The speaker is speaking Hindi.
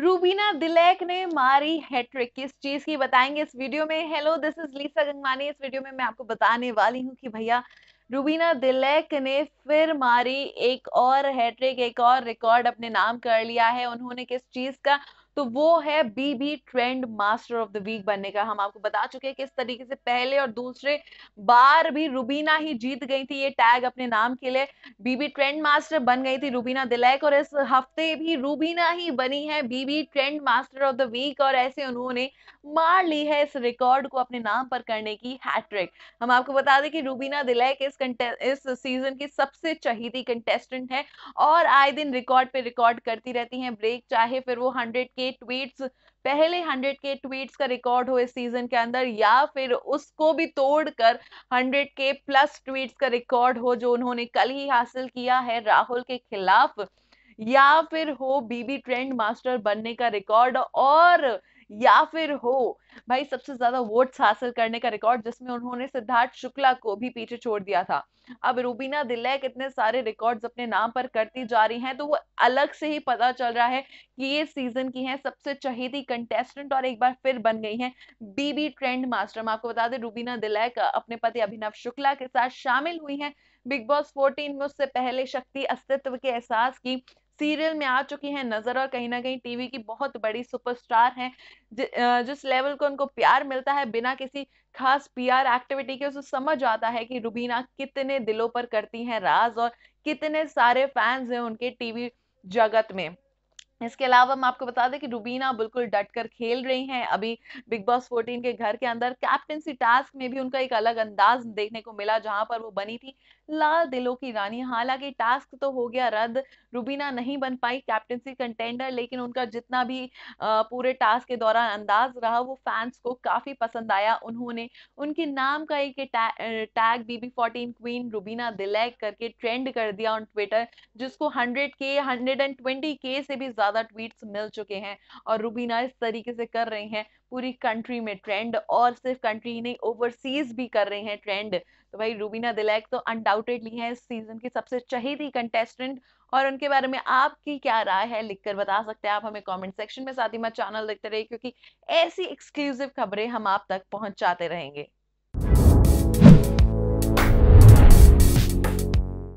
रूबीना दिलैक ने मारी हैट्रिक किस चीज की बताएंगे इस वीडियो में hello this is Lisa Gangmani इस वीडियो में मैं आपको बताने वाली हूँ कि भैया रूबीना दिलैक ने फिर मारी एक और हैट्रिक एक और रिकॉर्ड अपने नाम कर लिया है उन्होंने किस चीज का तो वो है BB trend master of the week बनने का हम आपको बता चुके हैं किस तरीके से पहले और दूसरे बार भी रुबीना ही जीत गई थी ये टैग अपने नाम के लिए बीबी ट्रेंड मास्टर बन गई थी रुबीना दिलैक और इस हफ्ते भी रुबीना ही बनी है BB trend master of the week और ऐसे उन्होंने मार ली है इस रिकॉर्ड को अपने नाम पर करने की हैट्रिक हम आपको बता दें कि रूबीना दिलैक इस इस सीजन की सबसे चहीदी कंटेस्टेंट है और आए दिन रिकॉर्ड पे रिकॉर्ड करती रहती हैं ब्रेक चाहे फिर वो हंड्रेड के ट्वीट्स पहले 100 के ट्वीट्स का रिकॉर्ड हो इस सीजन के अंदर या फिर उसको भी तोड़कर 100 के प्लस ट्वीट्स का रिकॉर्ड हो जो उन्होंने कल ही हासिल किया है राहुल के खिलाफ या फिर हो बीबी ट्रेंड मास्टर बनने का रिकॉर्ड और या फिर हो भाई सबसे ज्यादा वोट्स हासिल करने का रिकॉर्ड जिसमें उन्होंने सिद्धार्थ शुक्ला को भी पीछे छोड़ दिया था अब रूबीना दिल्लैक इतने सारे रिकॉर्ड्स अपने नाम पर करती जा रही हैं तो वो अलग से ही पता चल रहा है कि ये सीजन की है सबसे चहेती कंटेस्टेंट और एक बार फिर बन गई हैं बीबी ट्रेंड मास्टर मैं आपको बता दें रूबीना दिलैक अपने पति अभिनव शुक्ला के साथ शामिल हुई हैं बिग बॉस 14 में उससे पहले शक्ति अस्तित्व के एहसास की सीरियल में आ चुकी हैं नजर और कहीं ना कहीं टीवी की बहुत बड़ी सुपरस्टार हैं जिस लेवल को उनको प्यार मिलता है बिना किसी खास पीआर एक्टिविटी के उसे समझ आता है कि रुबीना कितने दिलों पर करती हैं राज और कितने सारे फैंस हैं उनके टीवी जगत में इसके अलावा हम आपको बता दें कि रुबीना बिल्कुल डट कर खेल रही हैं अभी बिग बॉस 14 के घर के अंदर कैप्टनसी टास्क में भी उनका एक अलग अंदाज देखने को मिला जहां पर वो बनी थी लाल दिलों की रानी हालांकि टास्क तो हो गया रद्द रूबीना नहीं बन पाई कैप्टनसी कंटेंडर लेकिन उनका जितना भी पूरे टास्क के दौरान अंदाज रहा वो फैंस को काफी पसंद आया उन्होंने उनके नाम का एक tag BB fourteen queen Rubina Dilaik करके ट्रेंड कर दिया ऑन ट्विटर जिसको hundred K hundred and twenty K से भी ज़्यादा ट्वीट्स मिल चुके हैं और रूबीना इस तरीके से कर रहे हैं पूरी कंट्री में ट्रेंड और सिर्फ कंट्री नहीं ओवरसीज भी कर रहे हैं ट्रेंड तो भाई रूबीना दिलैक तो अनडाउटेडली है इस सीजन की सबसे चहेती कंटेस्टेंट और उनके बारे में आपकी क्या राय है लिखकर बता सकते हैं आप हमें कमेंट सेक्शन में साथ ही मत चैनल देखते रहिए क्योंकि ऐसी एक्सक्लूसिव खबरें हम आप तक पहुंचाते रहेंगे